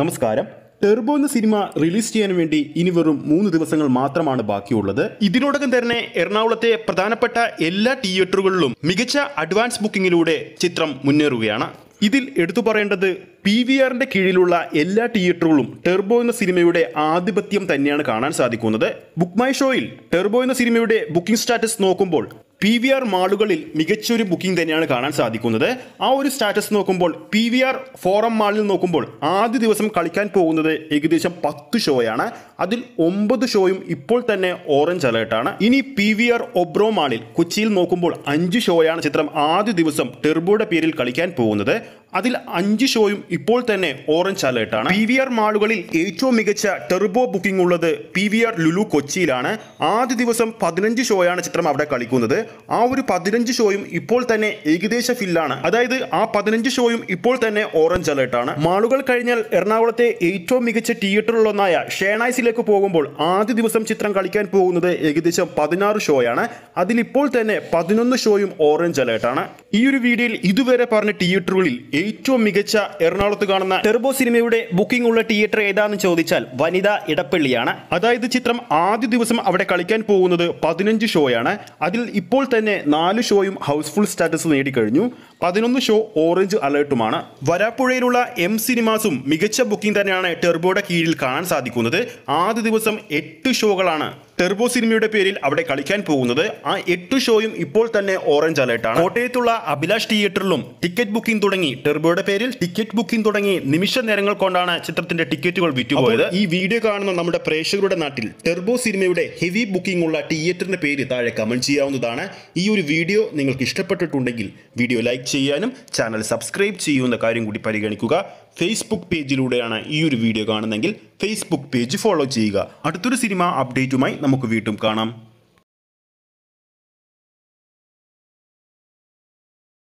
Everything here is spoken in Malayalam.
നമസ്കാരം ടെർബോ എന്ന സിനിമ റിലീസ് ചെയ്യാൻ വേണ്ടി ഇനി വെറും മൂന്ന് ദിവസങ്ങൾ മാത്രമാണ് ബാക്കിയുള്ളത് ഇതിനോടകം തന്നെ എറണാകുളത്തെ പ്രധാനപ്പെട്ട എല്ലാ തിയേറ്ററുകളിലും മികച്ച അഡ്വാൻസ് ബുക്കിംഗിലൂടെ ചിത്രം മുന്നേറുകയാണ് ഇതിൽ എടുത്തു പറയേണ്ടത് പി വി ആറിന്റെ കീഴിലുള്ള എല്ലാ തിയേറ്ററുകളും ടെർബോ എന്ന സിനിമയുടെ ആധിപത്യം തന്നെയാണ് കാണാൻ സാധിക്കുന്നത് ബുക്ക് മൈ ഷോയിൽ ടെർബോ എന്ന സിനിമയുടെ ബുക്കിംഗ് സ്റ്റാറ്റസ് നോക്കുമ്പോൾ പി വി ആർ മാളുകളിൽ മികച്ചൊരു ബുക്കിംഗ് തന്നെയാണ് കാണാൻ സാധിക്കുന്നത് ആ ഒരു സ്റ്റാറ്റസ് നോക്കുമ്പോൾ പി വി ആർ ഫോറം മാളിൽ നോക്കുമ്പോൾ ആദ്യ ദിവസം കളിക്കാൻ പോകുന്നത് ഏകദേശം പത്ത് ഷോയാണ് അതിൽ ഒമ്പത് ഷോയും ഇപ്പോൾ തന്നെ ഓറഞ്ച് അലേർട്ടാണ് ഇനി പി വി ആർ ഒബ്രോ മാളിൽ കൊച്ചിയിൽ നോക്കുമ്പോൾ അഞ്ച് ഷോയാണ് ചിത്രം ആദ്യ ദിവസം ടെർബോയുടെ പേരിൽ കളിക്കാൻ പോകുന്നത് അതിൽ അഞ്ച് ഷോയും ഇപ്പോൾ തന്നെ ഓറഞ്ച് അലേർട്ടാണ് പി വി ആർ മാളുകളിൽ ഏറ്റവും മികച്ച ടെർബോ ബുക്കിംഗ് ഉള്ളത് പി വി ആർ ലുലു കൊച്ചിയിലാണ് ആദ്യ ദിവസം പതിനഞ്ച് ഷോയാണ് ചിത്രം അവിടെ കളിക്കുന്നത് ആ ഒരു പതിനഞ്ച് ഷോയും ഇപ്പോൾ തന്നെ ഏകദേശ ഫില്ലാണ് അതായത് ആ പതിനഞ്ച് ഷോയും ഇപ്പോൾ തന്നെ ഓറഞ്ച് അലേർട്ടാണ് മാളുകൾ കഴിഞ്ഞാൽ എറണാകുളത്തെ ഏറ്റവും മികച്ച തിയേറ്ററിലൊന്നായ ഷേണായ്സിലേക്ക് പോകുമ്പോൾ ആദ്യ ദിവസം ചിത്രം കളിക്കാൻ പോകുന്നത് ഏകദേശം പതിനാറ് ഷോയാണ് അതിലിപ്പോൾ തന്നെ പതിനൊന്ന് ഷോയും ഓറഞ്ച് അലേർട്ടാണ് ഈ ഒരു വീഡിയോയിൽ ഇതുവരെ പറഞ്ഞ തിയേറ്ററുകളിൽ ഏറ്റവും മികച്ച എറണാകുളത്ത് കാണുന്ന ടെർബോ സിനിമയുടെ ബുക്കിംഗ് ഉള്ള തിയേറ്റർ ഏതാണെന്ന് ചോദിച്ചാൽ വനിത ഇടപ്പള്ളിയാണ് അതായത് ചിത്രം ആദ്യ ദിവസം അവിടെ കളിക്കാൻ പോകുന്നത് പതിനഞ്ച് ഷോയാണ് അതിൽ ഇപ്പോൾ തന്നെ നാല് ഷോയും ഹൗസ്ഫുൾ സ്റ്റാറ്റസ് നേടിക്കഴിഞ്ഞു പതിനൊന്ന് ഷോ ഓറഞ്ച് അലേർട്ടുമാണ് വരാപ്പുഴയിലുള്ള എം സിനിമാസും മികച്ച ബുക്കിംഗ് തന്നെയാണ് ടെർബോയുടെ കീഴിൽ കാണാൻ സാധിക്കുന്നത് ആദ്യ ദിവസം എട്ട് ഷോകളാണ് ടെർബോ സിനിമയുടെ പേരിൽ അവിടെ കളിക്കാൻ പോകുന്നത് ആ എട്ട് ഷോയും ഇപ്പോൾ തന്നെ ഓറഞ്ച് അലേർട്ടാണ് കോട്ടയത്തുള്ള അഭിലാഷ് തിയേറ്ററിലും ടിക്കറ്റ് ബുക്കിംഗ് തുടങ്ങി ടെർബോയുടെ പേരിൽ ടിക്കറ്റ് ബുക്കിംഗ് തുടങ്ങി നിമിഷ നേരങ്ങൾ കൊണ്ടാണ് ചിത്രത്തിന്റെ ടിക്കറ്റുകൾ വിറ്റുപോയത് ഈ വീഡിയോ കാണുന്ന നമ്മുടെ പ്രേക്ഷകരുടെ നാട്ടിൽ ടെർബോ സിനിമയുടെ ഹെവി ബുക്കിംഗ് ഉള്ള തിയേറ്ററിന്റെ പേര് താഴെ കമന്റ് ചെയ്യാവുന്നതാണ് ഈ ഒരു വീഡിയോ നിങ്ങൾക്ക് ഇഷ്ടപ്പെട്ടിട്ടുണ്ടെങ്കിൽ വീഡിയോ ലൈക്ക് ചെയ്യാനും ചാനൽ സബ്സ്ക്രൈബ് ചെയ്യുന്ന കാര്യം കൂടി പരിഗണിക്കുക ഫേസ്ബുക്ക് പേജിലൂടെയാണ് ഈ ഒരു വീഡിയോ കാണുന്നതെങ്കിൽ ഫേസ്ബുക്ക് പേജ് ഫോളോ ചെയ്യുക അടുത്തൊരു സിനിമ അപ്ഡേറ്റുമായി നമുക്ക് വീണ്ടും കാണാം